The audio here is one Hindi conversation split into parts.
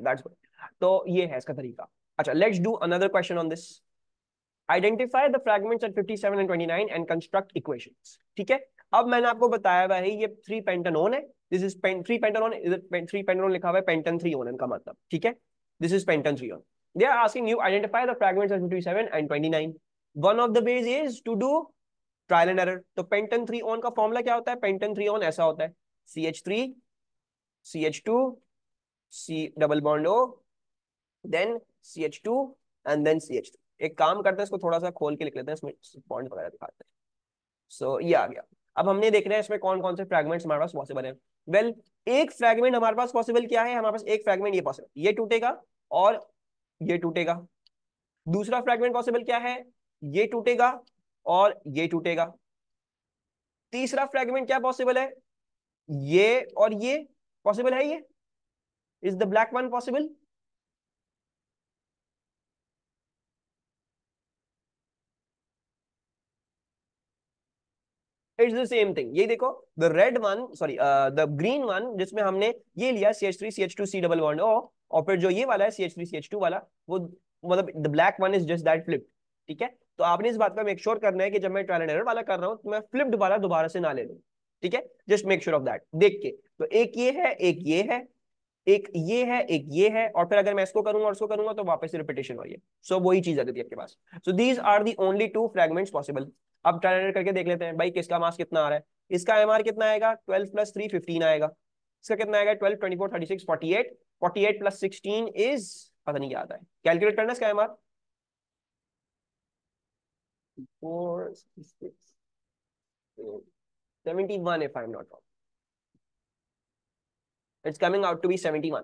दैट्स तो ये है इसका तरीका अच्छा let's do another question on this identify the fragments at 57 and 29 and construct equations ठीक है अब मैंने आपको बताया भाई ये थ्री पेंटेनोन है this is pen three pentanone इधर थ्री पेंटेनोन लिखा हुआ है पेंटन थ्री ओनन का मतलब ठीक है this is pentan three one they are asking you identify the fragments of 57 and 29 one of the ways is to do trial and error तो penton 3 on का फॉर्मूला क्या होता है penton 3 on ऐसा होता है CH3 CH2 C double bond O, then C H two and then C H two एक काम करते हैं इसको थोड़ा सा खोल के लिख लेते हैं इसमें बॉन्ड वगैरह दिखाते हैं सो so, ये आ गया अब हमने देख रहे हैं इसमें कौन कौन से फ्रेगमेंट हमारे पास पॉसिबल है वेल well, एक फ्रेगमेंट हमारे पास पॉसिबल क्या है हमारे पास एक फ्रेगमेंट ये पॉसिबल ये टूटेगा और ये टूटेगा दूसरा फ्रेगमेंट पॉसिबल क्या है ये टूटेगा और ये टूटेगा तीसरा फ्रेगमेंट क्या पॉसिबल है ये और ये पॉसिबल है ये Is the black one possible? It's the same thing ये देखो the red one sorry the green one जिसमें हमने ये लिया C H three C H two C double one O और फिर जो ये वाला है C H three C H two वाला वो मतलब the black one is just that flip ठीक है तो आपने इस बात का मेक श्योर sure करना है कि जब मैं ट्रायल एंड एरर वाला कर रहा हूं तो मैं फ्लिप्ड वाला दोबारा से ना ले लूं ठीक है just make sure of that देख के तो एक ये है एक ये है एक ये है एक ये है और फिर अगर मैं इसको करूंगा और इसको करूंगा तो वापस रिपीटेशन हो रही है सो so, वही चीज आ जाती है आपके पास so these are the only two fragments possible अब टर्नरेट करके देख लेते हैं भाई किसका मास कितना आ रहा है इसका एम कितना आएगा ट्वेल्व प्लस थ्री फिफ्टीन आएगा इसका कितना आएगा twelve twenty four thirty six forty eight forty eight plus sixteen is पता नहीं क्या आता है कैलकुलेट करना इसका M R four six seventy one if I am not wrong it's coming out to be seventy one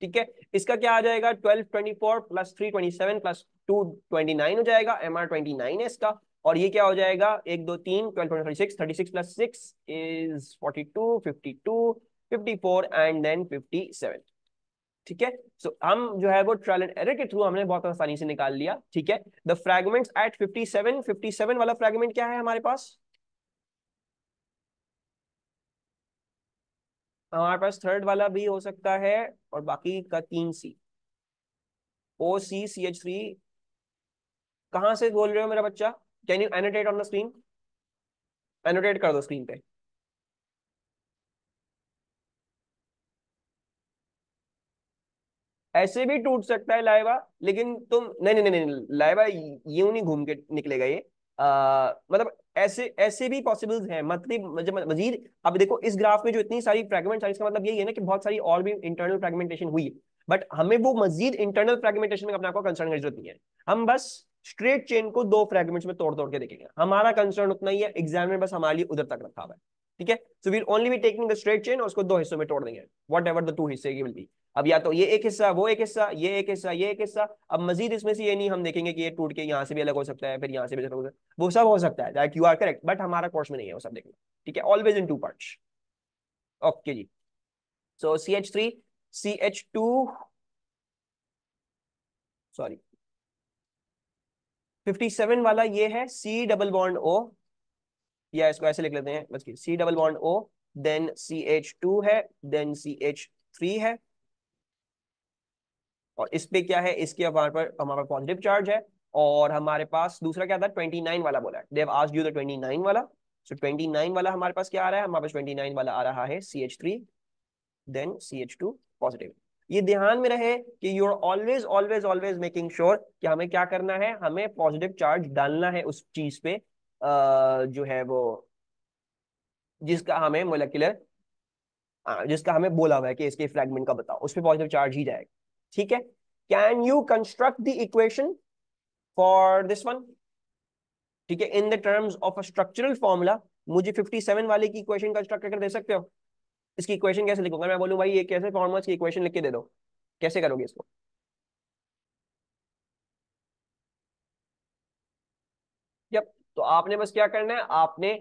ठीक है इसका क्या आ जाएगा twelve twenty four plus three twenty seven plus two twenty nine हो जाएगा एम आर ट्वेंटी नाइन है इसका और ये क्या हो जाएगा एक दो तीन twelve thirty six plus six is forty two fifty two fifty four and then fifty seven ठीक है सो so, हम जो है वो ट्रायल एंड एरर के थ्रू हमने बहुत आसानी से निकाल लिया ठीक है the fragment at fifty seven fifty seven वाला फ्रेगमेंट क्या है हमारे पास हमारे पास थर्ड वाला भी हो सकता है और बाकी का तीन सी ओ सी सी एच थ्री कहाँ से बोल रहे हो मेरा बच्चा can you annotate on the screen annotate कर दो स्क्रीन पे ऐसे भी टूट सकता है लाइवा लेकिन तुम नहीं नहीं नहीं, नहीं लाइवा यूं नहीं घूम के निकलेगा ये मतलब ऐसे ऐसे भी पॉसिबल हैं मतलब मजीद अब देखो इस ग्राफ में जो इतनी सारी फ्रेगमेंट इसका मतलब यही है ना कि बहुत सारी और भी इंटरनल फ्रेगमेंटेशन हुई है बट हमें वो मजीद इंटरनल फ्रेगमेंटेशन में अपने आपको कंसर्न की जरूरत नहीं है हम बस स्ट्रेट चेन को दो फ्रेगमेंट्स में तोड़ तोड़ के देखेंगे हमारा कंसर्न उतना ही है एग्जाम में बस हमारे लिए उधर तक रखा हुआ है ठीक है so we'll only be taking the straight chain और उसको दो हिस्सों में तोड़ देंगे वट एवर द टू हिस्से की मिलती अब या तो ये एक हिस्सा वो एक हिस्सा ये एक हिस्सा ये एक हिस्सा अब मजीद इसमें से ये नहीं हम देखेंगे कि ये टूट के यहाँ से भी अलग हो सकता है फिर यहाँ से भी अलग हो सकता है वो सब हो सकता है that you are correct but हमारा कोर्स में नहीं है वो सब देखना ठीक है always in two parts okay जी so C H three C H two sorry 57 वाला ये है सी डबल बॉन्ड ओ या इसको ऐसे लिख लेते हैं बस की C double bond O then C H two है देन सी एच थ्री है और इस पे क्या है इसके हमारे पर हमारा पॉजिटिव चार्ज है और हमारे पास दूसरा क्या था ट्वेंटी नाइन वाला बोला है देव आज यू ट्वेंटी नाइन वाला सो ट्वेंटी नाइन वाला हमारे पास क्या आ रहा है हमारे पास ट्वेंटी नाइन वाला आ रहा है C H three then C H two positive ये ध्यान में रहे कि you are always always always making sure कि हमें क्या करना है हमें पॉजिटिव चार्ज डालना है उस चीज पे जो है वो जिसका हमें मोलिकुलर हाँ, जिसका हमें बोला हुआ है कि इसके फ्रेगमेंट का बताओ उस पर पॉजिटिव चार्ज ही जाएगा ठीक है can you construct the equation for this one ठीक है in the terms of a structural formula मुझे 57 वाले की इक्वेशन कंस्ट्रक्ट करके दे सकते हो इसकी इक्वेशन कैसे लिखूंगा मैं बोलूँ भाई ये कैसे फॉर्मूला की इक्वेशन लिख के दे दो कैसे करोगे इसको यप तो आपने बस क्या करना है आपने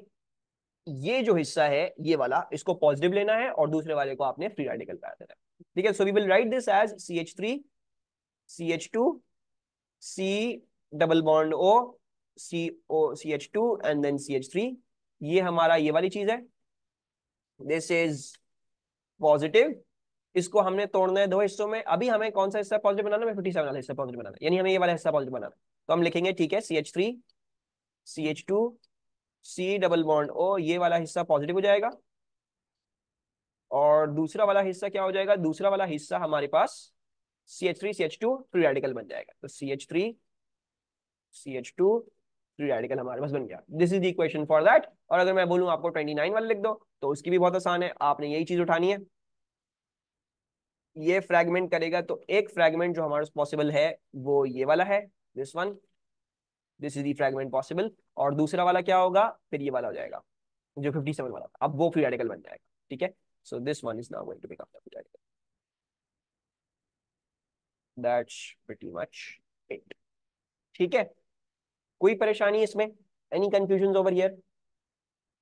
ये जो हिस्सा है ये वाला इसको पॉजिटिव लेना है और दूसरे वाले को आपने फ्री रेडिकल करा देना है ठीक है so we will write this as C H three C H two C double bond O C O C H two and then C H three ये हमारा ये वाली चीज है दिस इज पॉजिटिव इसको हमने तोड़ना है दो हिस्सों में अभी हमें कौन सा हिस्सा पॉजिटिव बनाना है फिफ्टी सेवन वाला हिस्सा पॉजिटिव बनाना है यानी हमें ये वाला हिस्सा पॉजिटिव बनाना है तो हम लिखेंगे ठीक है C H three C H two C double bond O ये वाला हिस्सा पॉजिटिव हो जाएगा और दूसरा वाला हिस्सा क्या हो जाएगा दूसरा वाला हिस्सा हमारे पास C H three C H two free radical बन जाएगा तो C H three C H two free radical हमारे पास बन गया this is the equation for that और अगर मैं बोलूँ आपको ट्वेंटी नाइन वाला लिख दो तो उसकी भी बहुत आसान है आपने यही चीज उठानी है ये फ्रेगमेंट करेगा तो एक फ्रेगमेंट जो हमारे पॉसिबल है वो ये वाला है this one this is the fragment possible और दूसरा वाला क्या होगा फिर ये वाला हो जाएगा जो फिफ्टी सेवन वाला अब वो फ्री रेडिकल बन जाएगा ठीक है so this one is now going to become that's pretty much it ठीक है कोई परेशानी इसमें एनी कंफ्यूजन ओवर हियर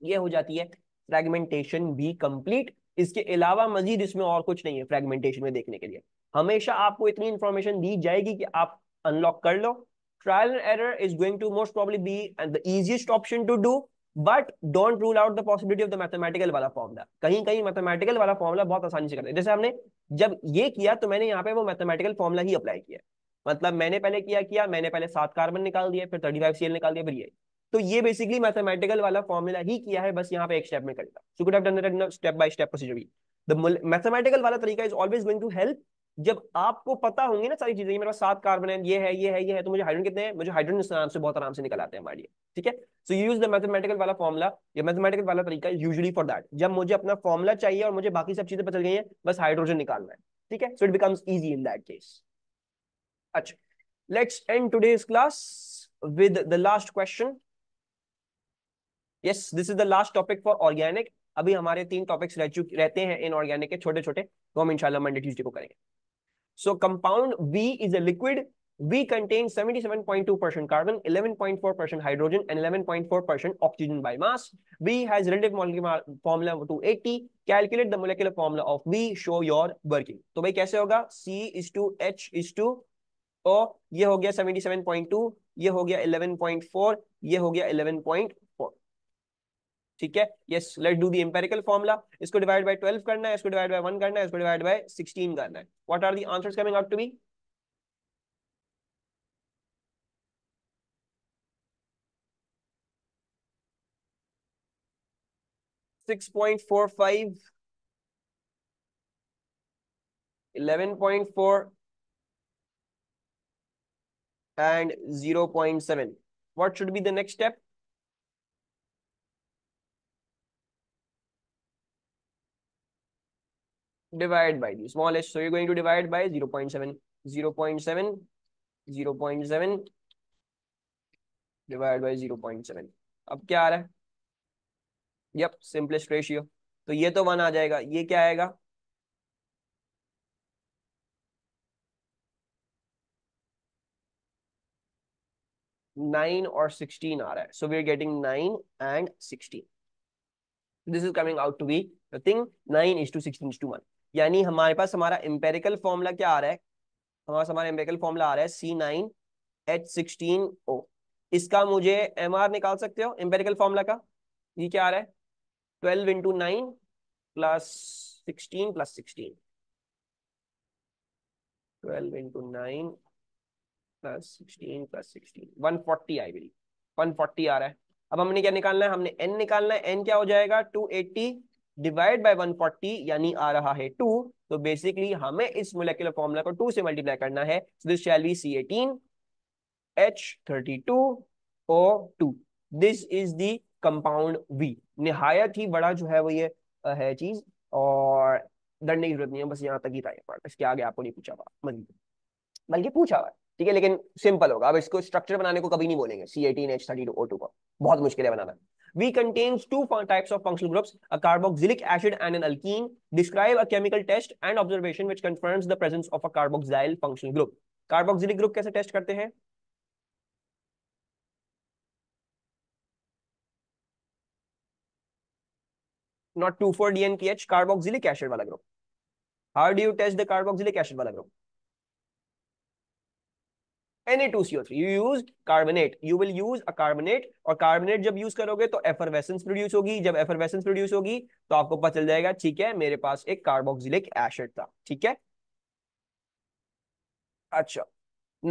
ये हो जाती है फ्रेगमेंटेशन भी कंप्लीट इसके अलावा मजीद इसमें और कुछ नहीं है फ्रेगमेंटेशन में देखने के लिए हमेशा आपको इतनी इंफॉर्मेशन दी जाएगी कि आप अनलॉक कर लो trial and error is going to most probably be and the easiest option to do but don't rule out the possibility of the mathematical वाला फॉर्मुला कहीं कहीं मैथमेटिकल वाला फॉर्मुला बहुत आसानी से करते हैं जैसे हमने जब ये किया तो मैंने यहाँ पे वो मैथमेटिकल फॉर्मुला ही अप्लाई किया मतलब मैंने पहले किया किया मैंने पहले सात कार्बन निकाल दिया फिर थर्टी फाइव सी निकाल दिया फिर ये तो ये बेसिकली मैथमेटिकल वाला फॉर्मुला ही किया है बस यहाँ पे एक स्टेप में करेगा so could have done step by step procedure the mathematical वाला तरीका is always going to help जब आपको पता होंगी ना सारी चीजें मेरे पास सात कार्बन है ये है ये है ये है तो मुझे हाइड्रोजन कितने हैं मुझे हाइड्रोजन आराम से बहुत आराम से निकल आते हैं हमारे ठीक है सो यूज द मैथमेटिकल वाला फॉर्मला या मैथमेटिकल वाला तरीका यूजली फॉर दैट जब मुझे अपना फॉर्मला चाहिए और मुझे बाकी सब चीजें पता चल गई है बस हाइड्रोजन निकालना है ठीक है so it becomes easy in that case अच्छा let's end today's class with the last question yes this is the last topic for organic अभी हमारे तीन टॉपिक्स रह चुके रहते हैं इन ऑर्गेनिक के छोटे छोटे तो हम इंशाल्लाह मंडे ट्यूसडे को करेंगे So compound B is a liquid. B contains 77.2% carbon, 11.4% hydrogen, and 11.4% oxygen by mass. B has relative molecular formula of 280. Calculate the molecular formula of B. Show your working. तो भाई कैसे होगा? C is to H is to O. ये हो गया 77.2. ये हो गया 11.4. ये हो गया 11.4. ठीक है yes let do the empirical formula इसको डिवाइड बाय 12 करना है इसको डिवाइड बाय 1 करना है इसको डिवाइड बाय 16 करना है what are the answers coming out to be six point four five eleven point four and zero point seven what should be the next step divide by the small h. So you're going to divide by 0 0.7, 0 0.7, 0 0.7, divide by 0.7. अब क्या आ रहा है यप सिंपलेस्ट रेशियो तो ये तो वन आ जाएगा ये क्या आएगा नाइन और सिक्सटीन आ रहा है so we are getting nine and sixteen this is coming out to be the thing 9 is to 16 is to 1 यानी हमारे पास हमारा एम्पेरिकल फॉर्मूला क्या आ रहा है हमारे पास हमारा एम्पेरिकल फॉर्मूला आ रहा है C nine H sixteen O इसका मुझे एम आर निकाल सकते हो एम्पेरिकल फॉर्मूला का ये क्या आ रहा है twelve into nine plus sixteen plus sixteen twelve into nine plus sixteen plus sixteen one forty I believe one forty आ रहा है अब हमने क्या निकालना है हमने एन निकालना है एन क्या हो जाएगा टू एट्टी डिवाइड बाय 140 यानी आ रहा है टू तो बेसिकली हमें इस मोलिकुलर फॉर्मूला को टू से मल्टीप्लाई करना है so this shall be C eighteen H thirty two O two this is the compound we नहायत ही बड़ा जो है वो ये है चीज और डरने की जरूरत नहीं है बस यहाँ तक ही था ये इसके आगे आपको नहीं पूछा हुआ मजीद बल्कि पूछा हुआ ठीक है लेकिन सिंपल होगा अब इसको स्ट्रक्चर बनाने को कभी नहीं बोलेंगे C eighteen H thirty two O two का बहुत मुश्किल है बनाना we contains two types of functional groups, a carboxylic acid and an alkene. Describe a chemical test and observation which confirms the presence of a carboxyl functional group. carboxylic group kaise test karte hain not 24 four carboxylic acid wala group how do you test the carboxylic acid wala group Na2CO3 you use carbonate you will use a carbonate और carbonate जब use करोगे तो effervescence produce होगी जब effervescence produce होगी तो आपको पता चल जाएगा ठीक है मेरे पास एक carboxylic acid था ठीक है अच्छा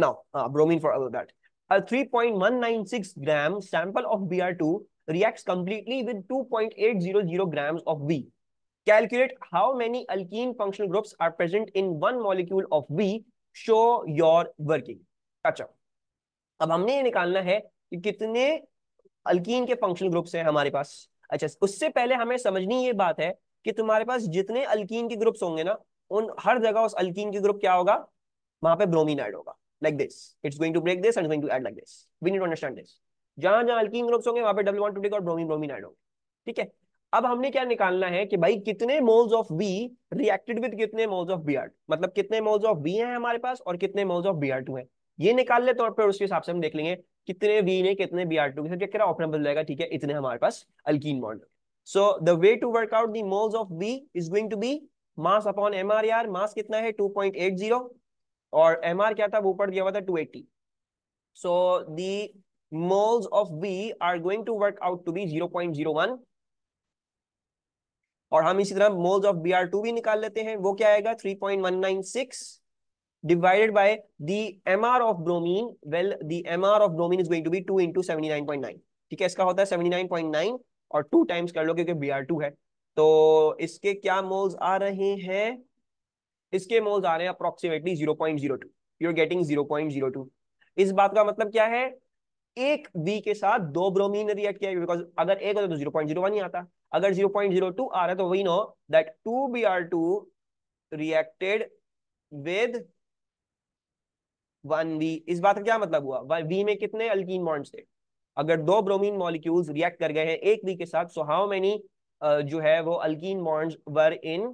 now uh, bromine for all that a 3.196 gram sample of br2 reacts completely with 2.800 grams of b calculate how many alkene functional groups are present in one molecule of b show your working अच्छा अब हमने ये निकालना है कि कितने अल्कीन के फंक्शनल ग्रुप्स हैं हमारे पास अच्छा उससे पहले हमें समझनी ये बात है कि तुम्हारे पास जितने अल्कीन के ग्रुप्स होंगे ना उन हर जगह उस अल्कीन के ग्रुप क्या होगा वहां पे ब्रोमीन ऐड होगा like this it's going to break this and going to add like this we need to understand this जहां जहां अल्कीन ग्रुप्स होंगे वहां पे डबल वन टू और ब्रोमीन ब्रोमीन ऐड होंगे ठीक है अब हमने क्या निकालना है कि भाई कितने moles of B reacted with कितने मोल्स ऑफ बी आर मतलब कितने मोल्स ऑफ बी हैं हमारे पास और कितने moles of B R two है ये निकाल ले तो फिर उसके हिसाब से हम देख लेंगे कितने वी ने कितने बी आर टू के साथ क्या ऑप्शन बदल जाएगा ठीक है इतने हमारे पास alkene bond so the way to work out the moles of B is going to be mass upon M R यार मास कितना है टू पॉइंट एट जीरो और एम आर क्या था वो ऊपर दिया हुआ था two eighty so the moles of B R going to work out to be zero zero point one और हम इसी तरह moles of B R to भी निकाल लेते हैं वो क्या आएगा three point one nine six divided by the MR of bromine, well, the MR of bromine is going to be 2 into 79.9. ठीक है इसका होता है 79.9 और टू times कर लो क्योंकि Br2 है तो इसके क्या moles आ रहे हैं इसके moles आ रहे हैं अप्रोक्सीमेटली 0.02 यू आर 0.02 इस बात का मतलब क्या है एक बी के साथ दो ब्रोमीन ने रिएक्ट किया बिकॉज अगर एक होता तो जीरो पॉइंट जीरो वन ही आता अगर जीरो पॉइंट जीरो टू आ रहा है तो वही know that two B R two reacted with one we इस बात का क्या मतलब हुआ वी में कितने अल्किन बॉन्ड्स थे अगर दो ब्रोमीन मॉलिक्यूल्स रिएक्ट कर गए हैं एक वी के साथ सो हाउ मेनी जो है वो alkene bonds were in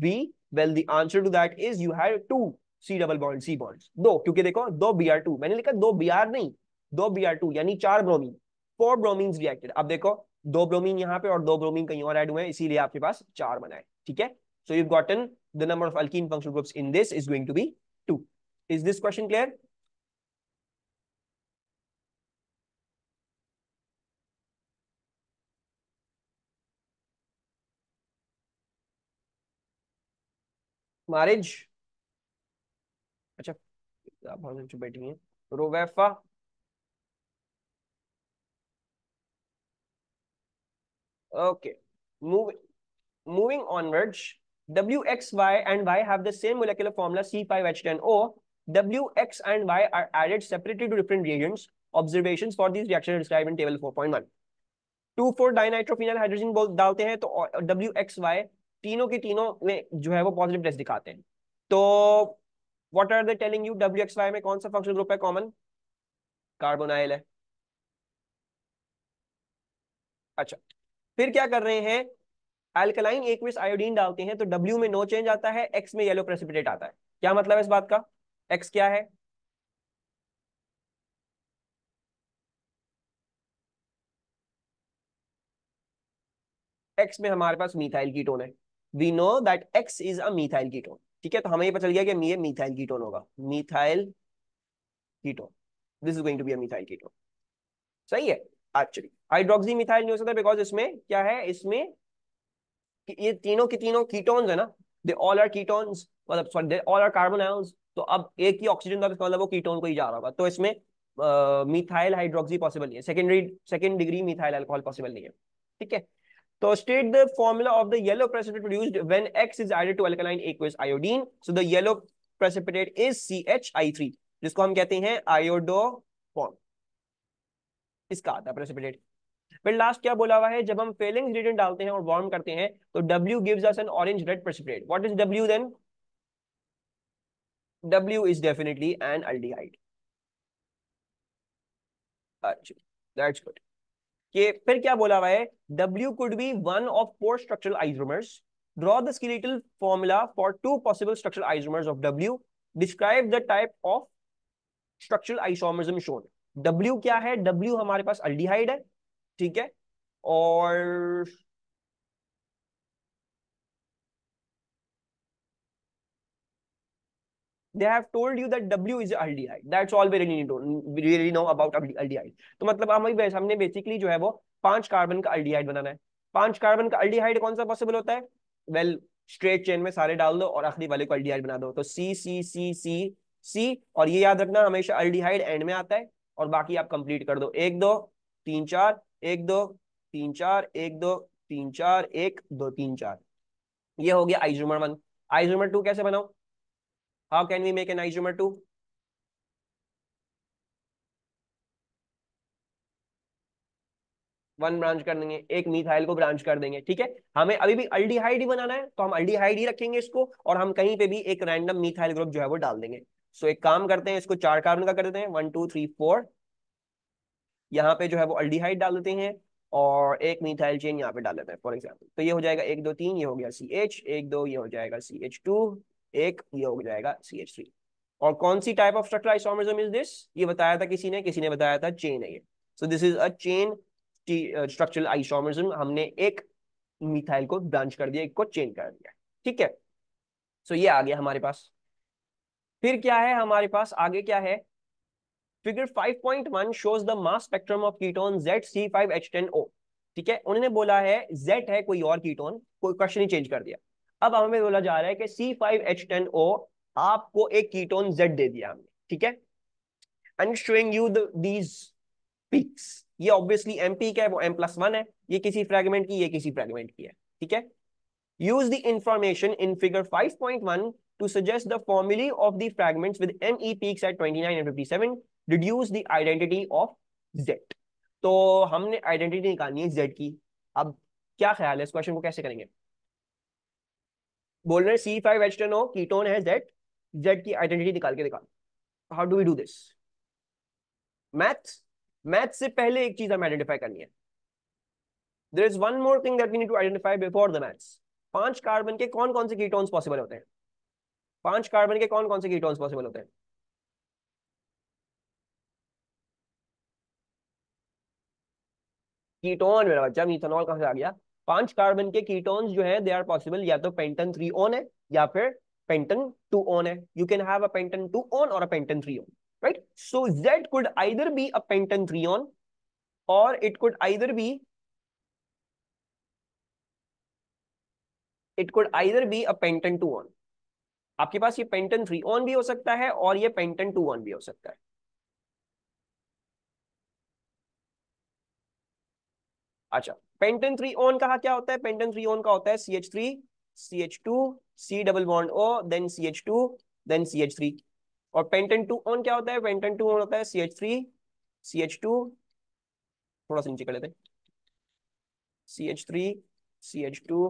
B well the answer to that is you have two C double bond C bonds दो क्योंकि देखो दो बी आर टू मैंने लिखा दो बी आर नहीं दो बी आर टू यानी चार ब्रोमीन फोर ब्रोमीन रिएक्टेड अब देखो दो ब्रोमीन यहाँ पे और दो ब्रोमीन कहीं और एड हुए इसीलिए आपके पास चार बनाए ठीक है so you gotten the number of alkene functional groups in this is going to be Is this question clear? marriage अच्छा आप हम बैठी हैं रोवेफा okay move moving onwards wx y and y have the same molecular formula c5h10o W, X, and Y are added separately to different reagents. Observations for these reactions are described in table 4.1. 2,4 dinitrophenyl hydrogen बोल डालते हैं तो W, X, Y तीनों के तीनों में जो है वो positive test दिखाते हैं तो what are they telling you? W, X, Y में कौन सा functional group है common? Carbonyl है अच्छा फिर क्या कर रहे हैं Alkaline aqueous iodine डालते हैं तो W में no change आता है X में yellow precipitate आता है क्या मतलब है इस बात का एक्स क्या है एक्स में हमारे पास मिथाइल कीटोन है we know that X is a methyl ketone ठीक है तो हमें ये पता चल गया कि ये मिथाइल कीटोन होगा methyl ketone this is going to be a methyl ketone सही है एक्चुअली हाइड्रोक्सी मिथाइल नहीं हो सकता बिकॉज इसमें क्या है इसमें ये तीनों के तीनों कीटोन्स है ना दे ऑल आर कीटोन्स मतलब sorry they all are carbon ions तो अब एक ही ऑक्सीजन का मतलब वो कीटोन को ही जा रहा होगा तो इसमें मिथाइल हाइड्रोक्सी पॉसिबल नहीं है secondary second degree methyl alcohol possible नहीं है ठीक है तो state the formula of the yellow precipitate produced when X is added to alkaline aqueous iodine so the yellow precipitate is CHI3 जिसको हम कहते हैं आयोडो फॉर्म इसका आता है प्रेसिपिटेट बट लास्ट क्या बोला हुआ है जब हम फेलिंग रिएजेंट डालते हैं और वार्म करते हैं तो W gives us an orange red precipitate what is W then W is definitely an aldehyde. अच्छा दैट्स गुड ये फिर क्या बोला हुआ है W could be one of four structural isomers. Draw the skeletal formula for two possible structural isomers of W. Describe the type of structural isomerism shown. W क्या है W हमारे पास अल्डिहाइड है ठीक है और they have told you that W is aldehyde. That's all we really need to we really know about aldehyde. तो मतलब हमें हमने बेसिकली जो है वो पांच कार्बन का अल्डिहाइड बनाना है पांच कार्बन का अल्डिहाइड कौन सा पॉसिबल होता है वेल स्ट्रेट चेन में सारे डाल दो और आखिरी वाले को अल्डिहाइड बना दो तो सी सी सी सी सी और ये याद रखना हमेशा अल्डिहाइड एंड में आता है और बाकी आप कंप्लीट कर दो एक दो तीन चार एक दो तीन चार एक दो तीन चार एक दो तीन चार ये हो गया आइजोमर वन आइजोमर टू कैसे बनाओ how can we make an isomer 2? One branch कर देंगे एक मिथाइल को ब्रांच कर देंगे ठीक है हमें अभी भी अल्डीहाइड ही बनाना है तो हम अल्डीहाइड ही रखेंगे इसको और हम कहीं पे भी एक रैंडम मिथाइल ग्रुप जो है वो डाल देंगे सो so, एक काम करते हैं इसको चार कार्बन का कर देते हैं वन टू थ्री फोर यहाँ पे जो है वो अल्डीहाइड डाल देते हैं और एक मिथाइल चेन यहाँ पे डाल देते हैं फॉर एग्जाम्पल तो ये हो जाएगा एक दो तीन ये हो गया सी एच एक दो ये हो जाएगा सी एच टू एक ये हो जाएगा सी एच थ्री और कौन सी type of structure isomerism is this ये बताया था किसी ने किसी ने बताया था चेन है ये so this is a chain structural isomerism हमने एक मिथाइल को ब्रांच कर दिया एक को चेन कर दिया ठीक है सो so, ये आ गया हमारे पास फिर क्या है हमारे पास आगे क्या है figure 5.1 shows the mass spectrum of ketone ZC5H10O ठीक है उन्होंने बोला है Z है कोई और कीटोन कोई क्वेश्चन ही चेंज कर दिया अब हमें बोला जा रहा है कि C five H ten O आपको एक कीटोन जेड दे दिया हमने ठीक है and showing you these peaks ये ऑब्वियसली एम पी का है वो एम प्लस वन है ये किसी फ्रेगमेंट की ये किसी फ्रेगमेंट की है ठीक है use the information in figure 5.1 to suggest the formulae of the fragments with ME peaks at 29 and 57 deduce the identity of Z तो हमने आइडेंटिटी निकालनी है Z की अब क्या ख्याल है इस क्वेश्चन को कैसे करेंगे बोल रहे C five H ten O ketone है जेड जेड की आइडेंटिटी निकाल के निकाल how do we do this math math से पहले एक चीज हमें आइडेंटिफाई करनी है there is one more thing that we need to identify before the maths पांच कार्बन के कौन कौन से कीटोन पॉसिबल होते हैं पांच कार्बन के कौन कौन से कीटोन पॉसिबल होते हैं कीटोन मेरा बच्चा मीथेनॉल कहां से आ गया पांच कार्बन के कीटोन्स जो है दे आर पॉसिबल या तो पेंटन थ्री ऑन है या फिर पेंटन टू ऑन है you can have a pentan two one और a pentan three one right so Z could either be a pentan three one और it could either be it could either be a pentan two one आपके पास ये पेंटन थ्री ऑन भी हो सकता है और ये पेंटन टू ऑन भी हो सकता है अच्छा पेंटन थ्री ओन का क्या होता है पेंटन थ्री ओन का होता है C H three C H two C double bond O then C H two then C H three और पेंटन टू ओन क्या होता है पेंटन टू ओन होता है C H three C H two थोड़ा सा नीचे कर लेते हैं C H three C H two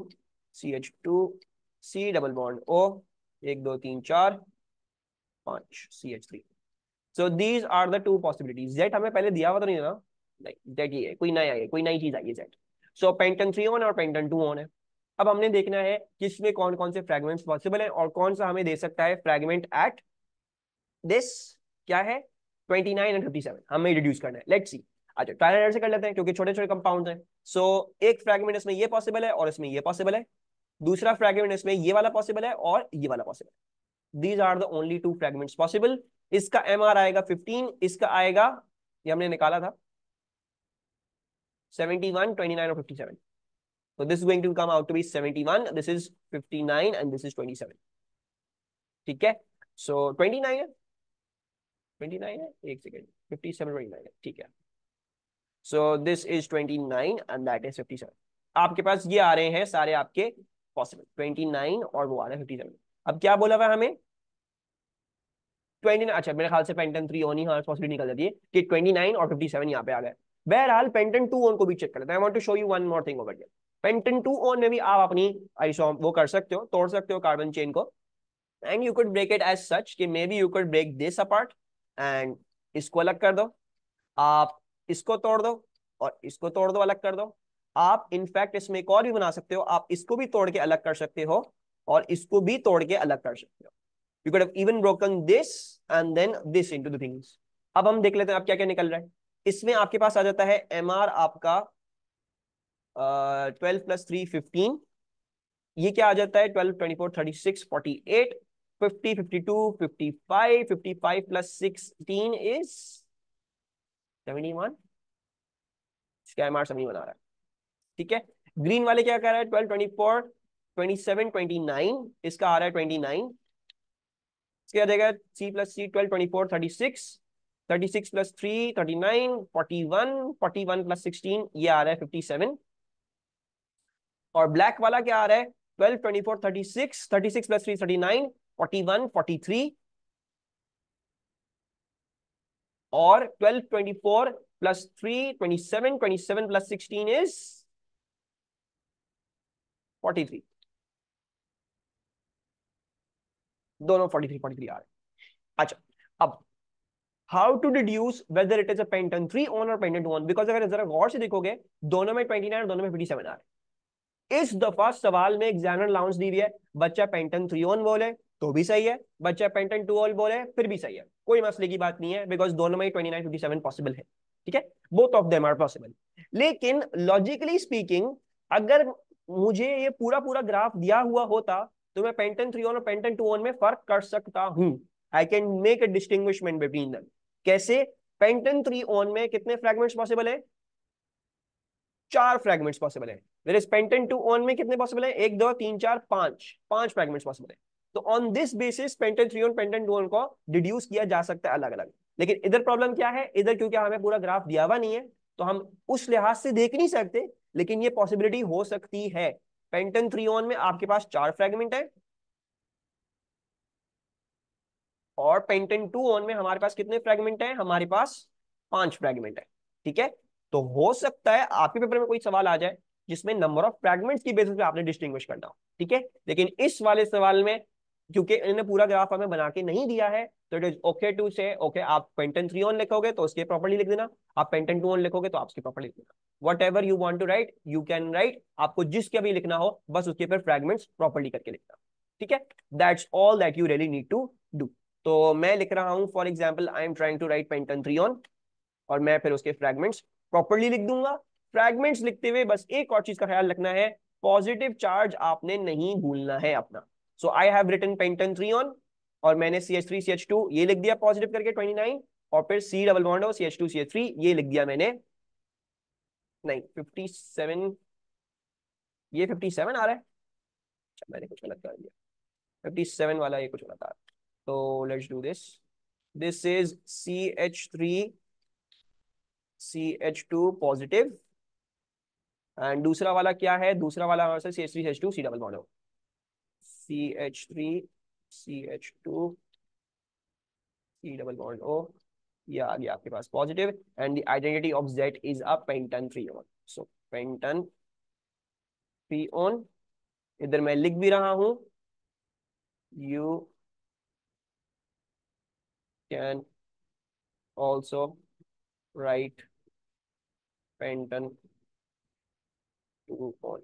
C H two C double bond O एक दो तीन चार पांच C H three so these are the two possibilities Z हमें पहले दिया हुआ तो नहीं ना नहीं डेट ये है कोई नया है कोई नई चीज आई है set so pentan three one और पेंटन टू ऑन है अब हमने देखना है किसमें कौन कौन से फ्रेगमेंट्स पॉसिबल हैं और कौन सा हमें दे सकता है फ्रेगमेंट एट दिस क्या है 29 एंड 57 हमें रिड्यूस करना है लेट सी अच्छा ट्रायल एंड एरर से कर लेते हैं क्योंकि छोटे छोटे कंपाउंड हैं सो so, एक फ्रेगमेंट इसमें ये पॉसिबल है और इसमें ये पॉसिबल है दूसरा फ्रेगमेंट इसमें ये वाला पॉसिबल है और ये वाला पॉसिबल है these are the only two fragments possible इसका एम आएगा फिफ्टीन इसका आएगा ये हमने निकाला था 71, 29 or 57. So this is going to come out to be 71, this is 59 and this is 27. ठीक है so, 29 है 29 है एक सेकेंड 57 29 है ठीक है so this 29 and that is 57 आपके पास ये आ रहे हैं सारे आपके पॉसिबल 29 और वो आ रहा है 57 अब क्या बोला हुआ हमें 29 अच्छा मेरे ख्याल से पेंटन थ्री होनी हाँ पॉसिबिलिटी निकल जाती है कि 29 और 57 यहाँ पे आ गए बहरहाल पेंटन टू ऑन को भी चेक कर लेते हैं show you one more thing over pentan two one में भी आप अपनी आइसो वो कर सकते हो तोड़ सकते हो कार्बन चेन को and you could break it as such कि maybe you could break this apart and इसको अलग कर दो आप इसको तोड़ दो और इसको तोड़ दो अलग कर दो आप इनफैक्ट इसमें एक और भी बना सकते हो आप इसको भी तोड़ के अलग कर सकते हो और इसको भी तोड़ के अलग कर सकते हो you could even broken this and then this in two things अब हम देख लेते हैं अब क्या क्या निकल रहा है इसमें आपके पास आ जाता है एम आर आपका ट्वेल्व प्लस थ्री फिफ्टीन ये क्या आ जाता है twelve twenty four thirty six forty eight fifty fifty two fifty five fifty five plus sixteen is seventy one इसका एम आर सेवेंटी वन आ रहा है ठीक है ग्रीन वाले क्या कह रहा है twelve twenty four twenty seven twenty nine इसका आ रहा है ट्वेंटी नाइन इसके आ जाएगा C plus C twelve twenty four thirty six thirty six plus three thirty nine forty one forty one plus ये आ रहा है फिफ्टी सेवन और ब्लैक वाला क्या आ रहा है twelve twenty four thirty six thirty six plus three thirty nine forty one forty three और twelve twenty four plus three twenty seven twenty seven plus sixteen is forty three दोनों फोर्टी थ्री फोर्टी थ्री आ रहे अच्छा अब how to deduce whether it is अटन थ्री ऑन और पेंटन टू ऑन बिकॉज अगर जरा गौर से देखोगे दोनों में ट्वेंटी नाइन दोनों में फिफ्टी सेवन आ रहे इस दफा सवाल में एग्जामिनर लाउंस दी हुई है बच्चा पेंटन थ्री ऑन बोले तो भी सही है बच्चा पेंटन टू ऑल बोले फिर भी सही है कोई मसले की बात नहीं है बिकॉज दोनों में twenty nine fifty seven possible है ठीक है both of them are possible लेकिन लॉजिकली स्पीकिंग अगर मुझे ये पूरा पूरा ग्राफ दिया हुआ होता तो मैं पेंटन थ्री ऑन और पेंटन टू ऑन में फर्क कर सकता हूं I can make a distinguishment between them कैसे पेंटन थ्री ऑन में कितने फ्रेगमेंट पॉसिबल है चार फ्रेगमेंट पॉसिबल है पेंटन टू ऑन में कितने पॉसिबल है एक दो तीन चार पांच पांच फ्रेगमेंट पॉसिबल है तो on this basis pentan three one pentan two one को डिड्यूस किया जा सकता है अलग अलग लेकिन इधर प्रॉब्लम क्या है इधर क्योंकि हमें पूरा ग्राफ दिया हुआ नहीं है तो हम उस लिहाज से देख नहीं सकते लेकिन ये पॉसिबिलिटी हो सकती है पेंटन थ्री ऑन में आपके पास चार फ्रेगमेंट है और पेंटेन टू ऑन में हमारे पास कितने फ्रेगमेंट है हमारे पास पांच फ्रेगमेंट है ठीक है तो हो सकता है आपके पेपर में कोई सवाल आ जाए जिसमें नंबर ऑफ फ्रेगमेंट्स की बेसिस पे आपने डिस्टिंग्विश करना हो ठीक है लेकिन इस वाले सवाल में क्योंकि इन्होंने पूरा ग्राफ हमें बना के नहीं दिया है तो it is okay to say okay आप पेंटन थ्री ऑन लिखोगे तो उसके प्रॉपर्ली लिख देना आप पेंटन टू ऑन लिखोगे तो आप उसके प्रॉपर्ली लिख देना whatever you want to write you can write आपको जिसके भी लिखना हो बस उसके ऊपर फ्रेगमेंट्स प्रॉपर्ली करके लिखना ठीक है that's all that you really need to do तो मैं लिख रहा हूँ for example I am trying to write pentan three one और मैं फिर उसके फ्रेगमेंट्स प्रॉपरली लिख दूंगा फ्रेगमेंट्स लिखते हुए बस एक और चीज का ख्याल रखना है पॉजिटिव चार्ज आपने नहीं भूलना है अपना so I have written pentan three one और मैंने C H three C H two ये लिख दिया पॉजिटिव करके ट्वेंटी नाइन और फिर सी डबल बॉन्ड और C H two C H three ये लिख दिया मैंने नहीं फिफ्टी सेवन ये फिफ्टी सेवन आ रहा है मैंने कुछ गलत कर दिया फिफ्टी सेवन वाला ये कुछ गलत आ रहा है So let's do this. This is CH3, CH2 positive. And दूसरा वाला क्या है दूसरा वाला हमारे पास C H three H two C double bond C H three C H two C double bond O ये आ गया आपके पास positive and the identity of Z is a pentan three one so pentan three one इधर मैं लिख भी रहा हूं you can also write pentan two one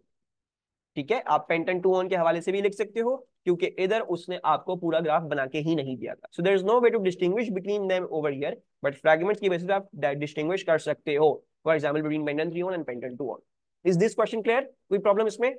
ठीक है आप पेंटन टू ऑन के हवाले से भी लिख सकते हो क्योंकि इधर उसने आपको पूरा ग्राफ बना के ही नहीं दिया था so there is no way to distinguish between them over here but fragment की बेसिस आप डिस्टिंग्विश कर सकते हो for example between pentan three one and pentan two one is this question clear कोई प्रॉब्लम इसमें